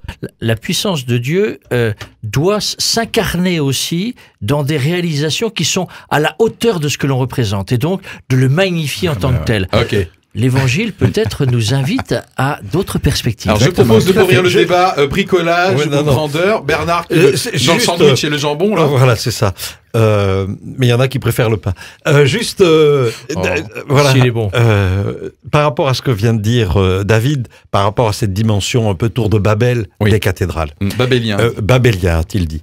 La, puissance de Dieu euh, doit s'incarner aussi dans des réalisations qui sont à la hauteur de ce que l'on représente et donc de le magnifier en ah, tant bah que tel. Ok l'évangile peut-être nous invite à d'autres perspectives. Alors je propose de couvrir le débat euh, bricolage, grandeur, Bernard qui euh, euh dans le sandwich euh, et le jambon là. Oh, voilà, c'est ça. mais il y en a qui préfèrent le pain. juste oh, voilà. Si est bon. par rapport à ce que vient de dire David, par rapport à cette dimension un peu tour de Babel des cathédrales. Mm, babélien. babélien, a-t-il dit.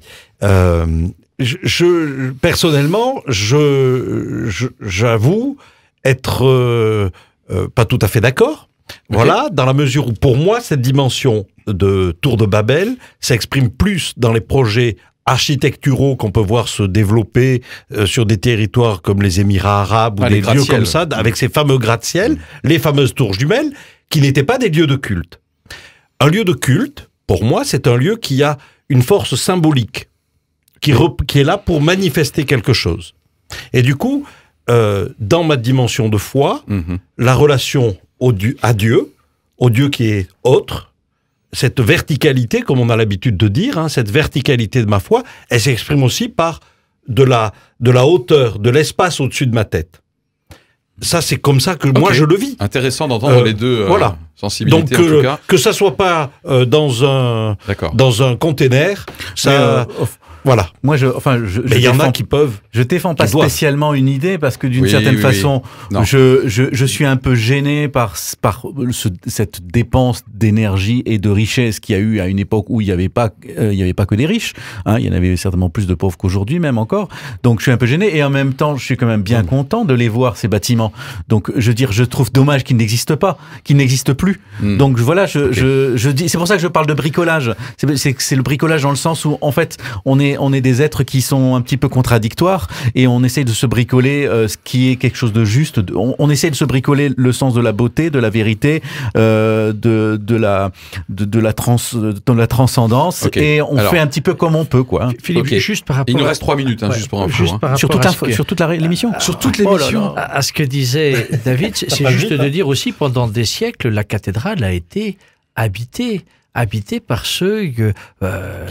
je, personnellement, je j'avoue être euh, pas tout à fait d'accord. Voilà, dans la mesure où pour moi, cette dimension de Tour de Babel s'exprime plus dans les projets architecturaux qu'on peut voir se développer euh, sur des territoires comme les Émirats arabes ou ah, des lieux comme ça, avec ces fameux gratte-ciel, les fameuses tours jumelles, qui n'étaient pas des lieux de culte. Un lieu de culte, pour moi, c'est un lieu qui a une force symbolique, qui est là pour manifester quelque chose. Et du coup, euh, dans ma dimension de foi, mhm. la relation au Dieu, à Dieu, au Dieu qui est autre, cette verticalité, comme on a l'habitude de dire, hein, cette verticalité de ma foi, elle s'exprime aussi par de la, de la hauteur, de l'espace au-dessus de ma tête. Ça, c'est comme ça que moi je le vis. Intéressant d'entendre euh, les deux euh, voilà. sensibilités. Donc, en cas. que ça soit pas dans un dans un container, ça, voilà. Moi, je, enfin, je, il y en a qui peuvent. Je défends pas spécialement une idée parce que d'une certaine façon, Je, je, suis un peu gêné par, par cette dépense d'énergie et de richesse qu'il y a eu à une époque où il n'y avait pas, euh, il y avait pas que des riches. Hein. il y en avait certainement plus de pauvres qu'aujourd'hui, même encore. Donc, je suis un peu gêné et en même temps, je suis quand même bien content de les voir ces bâtiments. Donc, je veux dire, je trouve dommage qu'ils n'existent pas, qu'ils n'existent plus. Hmm. Donc, voilà, je, je, je dis, c'est pour ça que je parle de bricolage. C'est le bricolage dans le sens où, en fait, on est on est des êtres qui sont un petit peu contradictoires et on essaye de se bricoler euh, ce qui est quelque chose de juste. On, essaye de se bricoler le sens de la beauté, de la vérité, euh, de, la, de, la, transcendance et on fait un petit peu comme on peut. Quoi. juste par rapport. Il nous reste trois minutes, hein, juste pour un hein. sur, toute sur, l'émission. Ah, sur toute l'émission. Oh à ce que disait David, c'est juste de dire aussi pendant des siècles, la cathédrale a été habitée habité par ceux, euh, euh,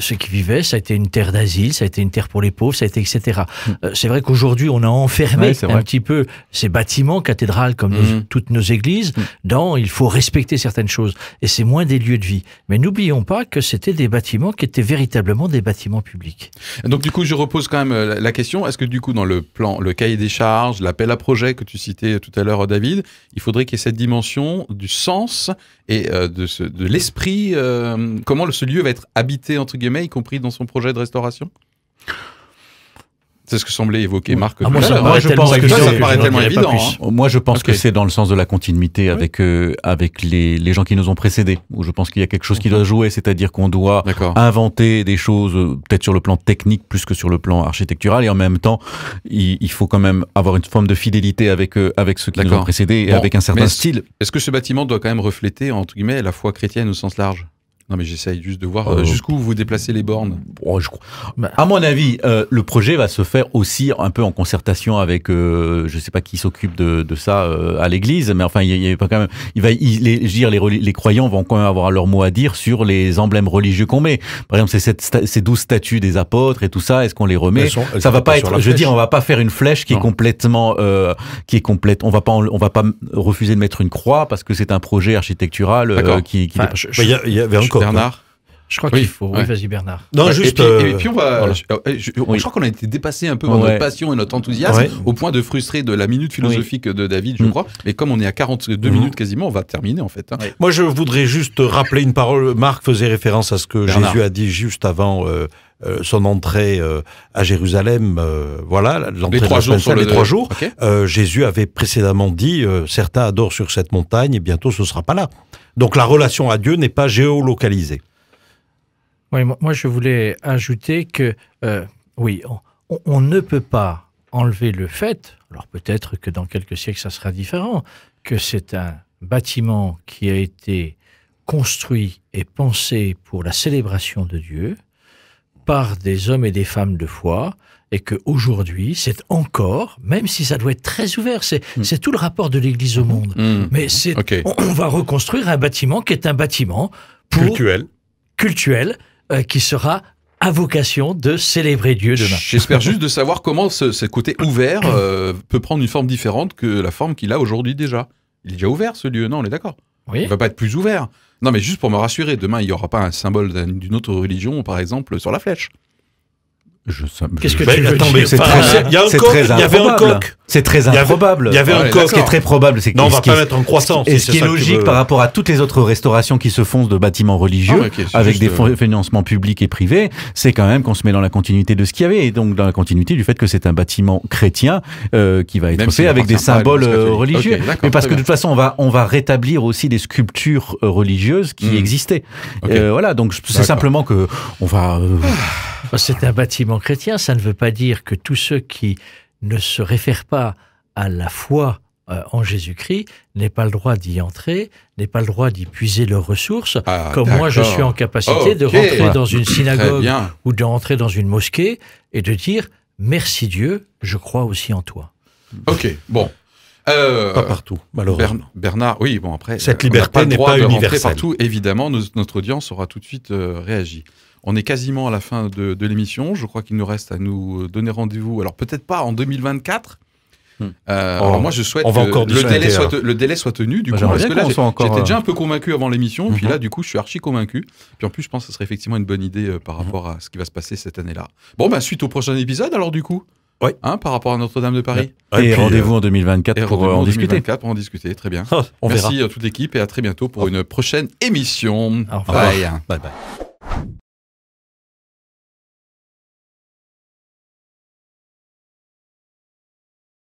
ceux qui vivaient. Ça a été une terre d'asile, ça a été une terre pour les pauvres, ça a été etc. Mm. Euh, c'est vrai qu'aujourd'hui, on a enfermé un petit peu ces bâtiments, cathédrales comme mm. toutes nos églises, mm. dans il faut respecter certaines choses. Et c'est moins des lieux de vie. Mais n'oublions pas que c'était des bâtiments qui étaient véritablement des bâtiments publics. Donc du coup, je repose quand même la question. Est-ce que du coup, dans le plan, le cahier des charges, l'appel à projet que tu citais tout à l'heure, David, il faudrait qu'il y ait cette dimension du sens et de l'esprit euh, comment ce lieu va être habité, entre guillemets, y compris dans son projet de restauration c'est ce que semblait évoquer Marc. Ah, hein. moi, je pense que ça, paraît tellement évident. Moi, je pense que c'est dans le sens de la continuité avec, euh, avec les, les, gens qui nous ont précédés, je pense qu'il y a quelque chose qui doit jouer, c'est-à-dire qu'on doit inventer des choses, euh, peut-être sur le plan technique plus que sur le plan architectural, et en même temps, il, faut quand même avoir une forme de fidélité avec, euh, avec ceux qui nous ont précédés et avec un certain style. Est-ce que ce bâtiment doit quand même refléter, entre guillemets, la foi chrétienne au sens large non, mais j'essaye juste de voir euh, euh, jusqu'où vous déplacez les bornes. Oh, je... À mon avis, euh, le projet va se faire aussi un peu en concertation avec, je ne sais pas qui s'occupe de, ça à l'Église, mais enfin, il, a pas quand même, il va, les, dire, les, croyants vont quand même avoir leur mot à dire sur les emblèmes religieux qu'on met. Par exemple, cette, ces douze statues des apôtres et tout ça, est-ce qu'on les remet Ça va pas, être, je veux dire, on va pas faire une flèche qui est complètement, qui est complète. On va pas, on va pas refuser de mettre une croix parce que c'est un projet architectural qui. qui y encore Bernard. Je crois qu'il faut. Oui, vas-y Bernard. Non, juste. Euh, on va. Euh, je, crois qu'on a été dépassé un peu par notre passion et notre enthousiasme au point de frustrer de la minute philosophique de David, je mm. crois. Mais comme on est à 42 mm. minutes quasiment, on va terminer en fait. Hein. Moi, je voudrais juste rappeler une parole. Marc faisait référence à ce que Jésus a dit juste avant euh, euh, son entrée euh, à Jérusalem, euh, voilà, l'entrée de sur les trois jours, Jésus avait précédemment dit certains adorent sur cette montagne et bientôt ce ne sera pas là. Donc la relation à Dieu n'est pas géolocalisée. moi, je voulais ajouter que, oui, on ne peut pas enlever le fait, alors peut-être que dans quelques siècles ça sera différent, que c'est un bâtiment qui a été construit et pensé pour la célébration de Dieu, des hommes et des femmes de foi et que aujourd'hui c'est encore, même si ça doit être très ouvert, c'est hmm. tout le rapport de l'Église au hmm. monde. Hmm. Mais c'est on, va reconstruire un bâtiment qui est un bâtiment pour, cultuel, cultuel euh, qui sera à vocation de célébrer Dieu demain. J'espère juste de savoir comment ce, côté ouvert euh, peut prendre une forme différente que la forme qu'il a aujourd'hui déjà. Il est déjà ouvert ce lieu, non On est d'accord Il ne va pas être plus ouvert. Non, mais juste pour me rassurer, demain, il n'y aura pas un symbole d'une autre religion, par exemple, sur la flèche je, Qu'est-ce que tu veux attendez, c'est très, il y avait un coq. C'est très improbable. Il y avait un coq. Ce qui est très probable, c'est que. va pas mettre en croissance. Et ce qui est logique par rapport à toutes les autres restaurations qui se font de bâtiments religieux, ah avec des euh, financements publics et privés, c'est quand même qu'on se met dans la continuité de ce qu'il y avait, et donc dans la continuité du fait que c'est un bâtiment chrétien euh, qui va être fait avec des symboles euh, religieux. Mais parce que de toute façon, on va on va rétablir aussi des sculptures religieuses qui hmm. existaient. Voilà, donc c'est simplement que on va ah. C'est un bâtiment chrétien, ça ne veut pas dire que tous ceux qui ne se réfèrent pas à la foi euh, en Jésus-Christ n'aient pas le droit d'y entrer, n'aient pas le droit d'y puiser leurs ressources, ah, comme moi je suis en capacité de rentrer dans une synagogue ou d'entrer dans une mosquée et de dire merci Dieu, je crois aussi en toi. Ok, bon. Euh, pas partout, malheureusement. Bernard, oui, bon après. Cette euh, liberté n'est pas, pas partout, évidemment, notre audience aura tout de suite réagi. On est quasiment à la fin de, l'émission. Je crois qu'il nous reste à nous donner rendez-vous. Alors peut-être pas en 2024. Hmm. Euh, alors moi je souhaite que le délai, soit, le délai, soit, tenu du bah, que là j'étais encore... Euh, déjà un peu convaincu avant l'émission puis là mhm. du coup je suis archi convaincu puis en plus je pense que ce serait effectivement une bonne idée euh, par mhm. rapport à ce qui va se passer cette année-là bon bah suite au prochain épisode alors du coup oui. Hein, par rapport à Notre-Dame de Paris. Et, rendez-vous en 2024 pour en, en 2024 pour en discuter, très bien. Merci à toute l'équipe et à très bientôt pour une prochaine émission. Bye bye.